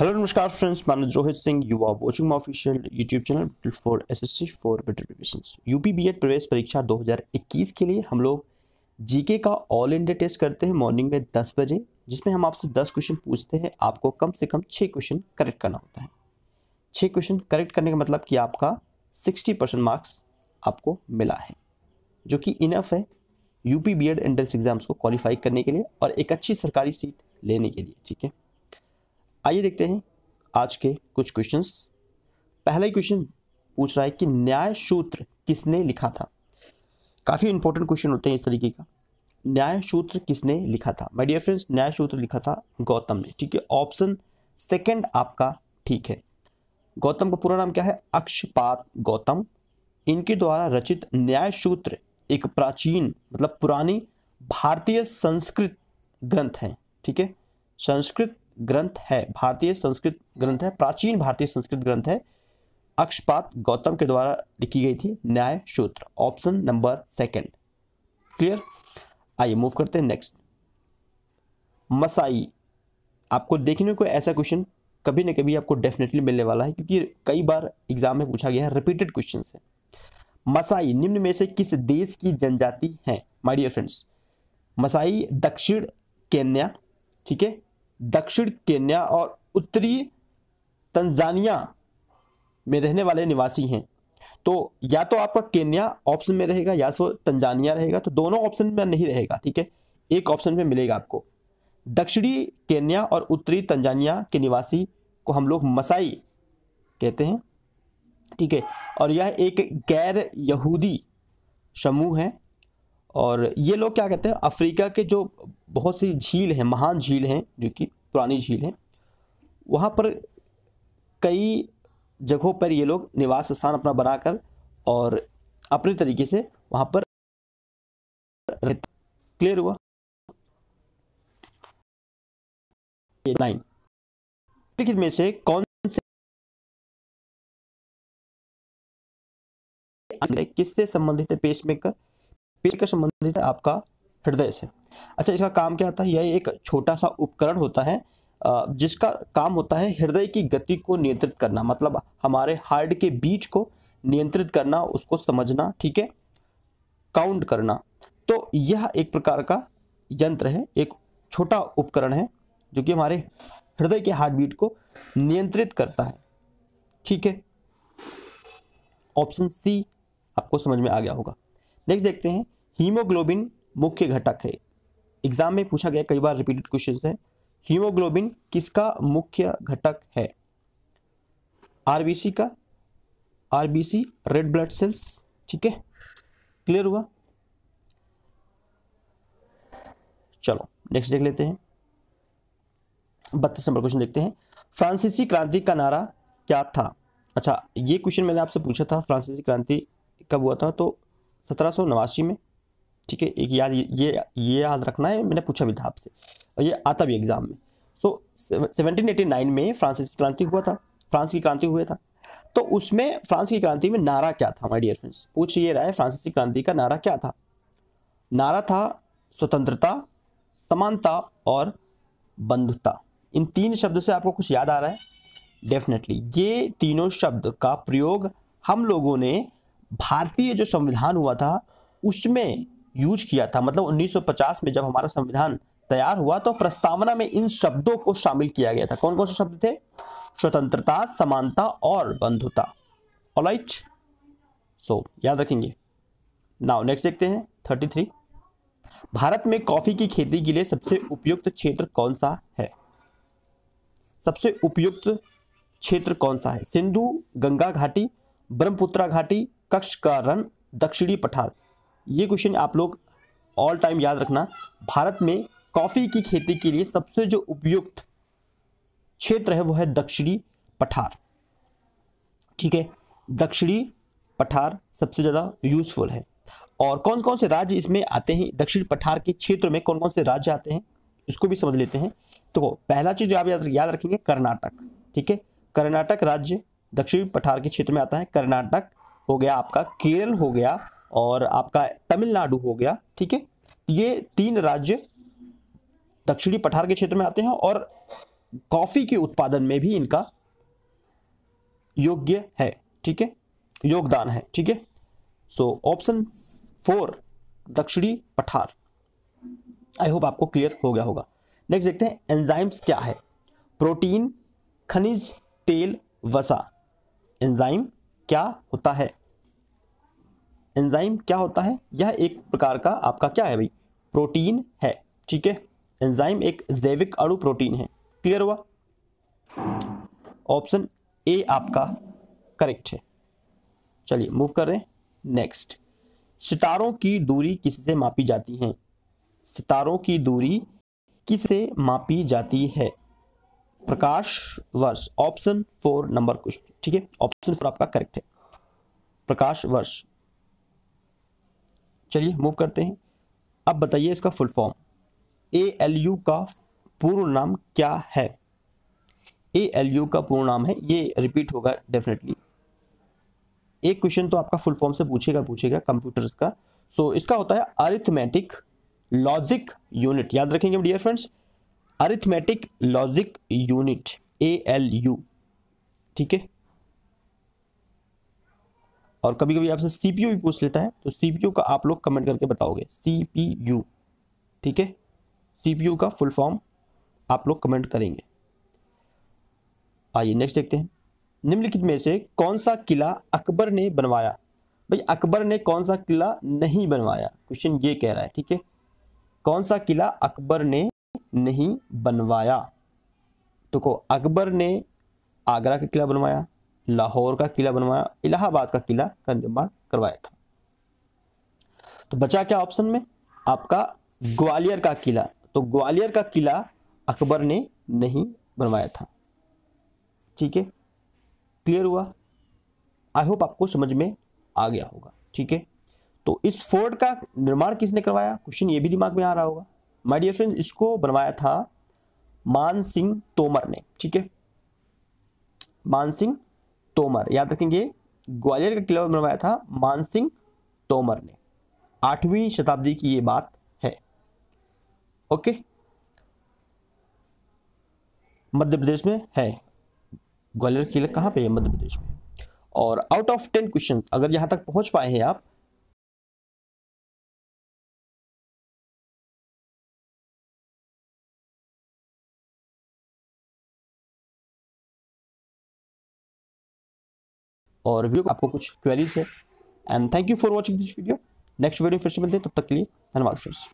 hello नमस्कार friends मैं Rohit Singh you are watching my official YouTube channel for S S C for better preparation UP B Ed प्रवेश परीक्षा 2021 के लिए हम लोग जीके का ऑल इंडिया टेस्ट करते हैं मॉर्निंग में 10 बजे जिसमें हम आपसे 10 क्वेश्चन पूछते हैं आपको कम से कम छः क्वेश्चन करेक्ट करना होता है छः क्वेश्चन करेक्ट करने का मतलब कि आपका सिक्सटी परसेंट मार्क्स आपको मिला है जो कि इनफ है P B Ed entrance exams को क्वालिफाई करने के लिए और एक अच्छी सरकारी सीट लेने के लिए ठीक है आइए देखते हैं आज के कुछ क्वेश्चंस पहला ही क्वेश्चन पूछ रहा है कि न्याय सूत्र किसने लिखा था काफ़ी इंपॉर्टेंट क्वेश्चन होते हैं इस तरीके का न्याय सूत्र किसने लिखा था माय डियर फ्रेंड्स न्याय सूत्र लिखा था गौतम ने ठीक है ऑप्शन सेकंड आपका ठीक है गौतम का पूरा नाम क्या है अक्षपात गौतम इनके द्वारा रचित न्याय सूत्र एक प्राचीन मतलब पुरानी भारतीय संस्कृत ग्रंथ है ठीक है संस्कृत ग्रंथ है भारतीय संस्कृत ग्रंथ है प्राचीन भारतीय संस्कृत ग्रंथ है अक्षपात गौतम के द्वारा लिखी गई थी Nyaya Sutra option number second clear आइए मूव करते हैं नेक्स्ट मसाई आपको देखने को ऐसा क्वेश्चन कभी ना कभी आपको डेफिनेटली मिलने वाला है क्योंकि कई बार एग्जाम में पूछा गया है रिपीटेड क्वेश्चन है मसाई निम्न में से किस देश की जनजाति है माइडियर डियर फ्रेंड्स मसाई दक्षिण केन्या ठीक है दक्षिण केन्या और उत्तरी तंजानिया में रहने वाले निवासी हैं तो या तो आपका केन्या ऑप्शन में रहेगा या तो तंजानिया रहेगा तो दोनों ऑप्शन में नहीं रहेगा ठीक है एक ऑप्शन में मिलेगा आपको दक्षिणी केन्या और उत्तरी तंजानिया के निवासी को हम लोग मसाई कहते हैं ठीक है और यह एक गैर यहूदी समूह है और ये लोग क्या कहते हैं अफ्रीका के जो बहुत सी झील हैं महान झील हैं जो कि पुरानी झील हैं वहाँ पर कई जगहों पर ये लोग निवास स्थान अपना बनाकर और अपने तरीके से वहाँ पर क्लियर हुआ नाइन लिखित में से कौन से किससे संबंधित है पेसमेकर पेट के संबंधित है आपका हृदय से अच्छा इसका काम क्या होता है यह एक छोटा सा उपकरण होता है जिसका काम होता है हृदय की गति को नियंत्रित करना मतलब हमारे हार्ट के बीच को नियंत्रित करना उसको समझना ठीक है काउंट करना तो यह एक प्रकार का यंत्र है एक छोटा उपकरण है जो कि हमारे हृदय के हार्ट बीट को नियंत्रित करता है ठीक है ऑप्शन सी आपको समझ में आ गया होगा नेक्स्ट देखते हैं हीमोग्लोबिन मुख्य घटक है एग्जाम में पूछा गया कई बार रिपीटेड क्वेश्चन है हीमोग्लोबिन किसका मुख्य घटक है आरबीसी का आरबीसी रेड ब्लड सेल्स ठीक है क्लियर हुआ चलो नेक्स्ट देख लेते हैं बत्तीस नंबर क्वेश्चन देखते हैं फ्रांसीसी क्रांति का नारा क्या था अच्छा ये क्वेश्चन मैंने आपसे पूछा था फ्रांसीसी क्रांति कब हुआ था तो सत्रह में ठीक है एक याद ये ये याद रखना है मैंने पूछा भी था आपसे और ये आता भी एग्ज़ाम में सो सेवनटीन एटी नाइन में फ्रांसिस क्रांति हुआ था फ्रांस की क्रांति हुआ था तो उसमें फ्रांस की क्रांति में नारा क्या था माय डियर फ्रेंड्स पूछ ये रहा है फ्रांसिस क्रांति का नारा क्या था नारा था स्वतंत्रता समानता और बंधुता इन तीन शब्द से आपको कुछ याद आ रहा है डेफिनेटली ये तीनों शब्द का प्रयोग हम लोगों ने भारतीय जो संविधान हुआ था उसमें यूज किया था मतलब 1950 में जब हमारा संविधान तैयार हुआ तो प्रस्तावना में इन शब्दों को शामिल किया गया था कौन कौन से शब्द थे स्वतंत्रता समानता और बंधुता ऑलाइट सो याद रखेंगे नाउ नेक्स्ट देखते हैं थर्टी थ्री भारत में कॉफी की खेती के लिए सबसे उपयुक्त क्षेत्र कौन सा है सबसे उपयुक्त क्षेत्र कौन सा है सिंधु गंगा घाटी ब्रह्मपुत्रा घाटी कक्ष का रन दक्षिणी पठार ये क्वेश्चन आप लोग ऑल टाइम याद रखना भारत में कॉफ़ी की खेती के लिए सबसे जो उपयुक्त क्षेत्र है वो है दक्षिणी पठार ठीक है दक्षिणी पठार सबसे ज़्यादा यूजफुल है और कौन कौन से राज्य इसमें आते हैं दक्षिण पठार के क्षेत्र में कौन कौन से राज्य आते हैं इसको भी समझ लेते हैं तो पहला चीज़ जो आप याद याद रखेंगे कर्नाटक ठीक है कर्नाटक राज्य दक्षिण पठार के क्षेत्र में आता है कर्नाटक हो गया आपका केरल हो गया और आपका तमिलनाडु हो गया ठीक है ये तीन राज्य दक्षिणी पठार के क्षेत्र में आते हैं और कॉफ़ी के उत्पादन में भी इनका योग्य है ठीक है योगदान है ठीक है सो ऑप्शन फोर दक्षिणी पठार आई होप आपको क्लियर हो गया होगा नेक्स्ट देखते हैं एंजाइम्स क्या है प्रोटीन खनिज तेल वसा एंजाइम क्या होता है एंजाइम क्या होता है यह एक प्रकार का आपका क्या है भाई प्रोटीन है ठीक है एंजाइम एक जैविक अणु प्रोटीन है क्लियर हुआ ऑप्शन ए आपका करेक्ट है चलिए मूव कर रहे हैं नेक्स्ट सितारों की दूरी किससे मापी जाती है सितारों की दूरी किससे मापी जाती है प्रकाश वर्ष ऑप्शन फोर नंबर क्वेश्चन ठीक है ऑप्शन फोर आपका करेक्ट है प्रकाश वर्ष चलिए मूव करते हैं अब बताइए इसका full form A L U का पूर्ण नाम क्या है ए एल यू का पूर्ण नाम है ये रिपीट होगा डेफिनेटली एक क्वेश्चन तो आपका फुल फॉर्म से पूछेगा पूछेगा कंप्यूटर्स का सो so, इसका होता है अरिथमेटिक लॉजिक यूनिट याद रखेंगे dear friends arithmetic logic unit A L U ठीक है और कभी कभी आपसे सीपीयू भी पूछ लेता है तो सीपीयू का आप लोग कमेंट करके बताओगे सीपीयू ठीक है सीपीयू का फुल फॉर्म आप लोग कमेंट करेंगे आइए नेक्स्ट देखते हैं निम्नलिखित में से कौन सा किला अकबर ने बनवाया भाई अकबर ने कौन सा किला नहीं बनवाया क्वेश्चन ये कह रहा है ठीक है कौन सा किला अकबर ने नहीं बनवाया तो को अकबर ने आगरा का किला बनवाया लाहौर का किला बनवाया इलाहाबाद का किला का निर्माण करवाया था तो बचा क्या ऑप्शन में आपका ग्वालियर का किला तो ग्वालियर का किला अकबर ने नहीं बनवाया था ठीक है क्लियर हुआ आई होप आपको समझ में आ गया होगा ठीक है तो इस फोर्ट का निर्माण किसने करवाया क्वेश्चन ये भी दिमाग में आ रहा होगा माय डियर फ्रेंड्स इसको बनवाया था मान सिंह तोमर ने ठीक है मान सिंह तोमर याद रखेंगे ग्वालियर का किला बनवाया था मानसिंह तोमर ने आठवीं शताब्दी की ये बात है ओके मध्य प्रदेश में है ग्वालियर किला कहाँ पे है मध्य प्रदेश में और आउट ऑफ टेन क्वेश्चन अगर यहाँ तक पहुँच पाए हैं आप और वीडियो आपको कुछ क्वेरीज है and thank you for watching this video next video फिर से मिलते हैं तब तक के लिए धन्यवाद फ्रेंड्स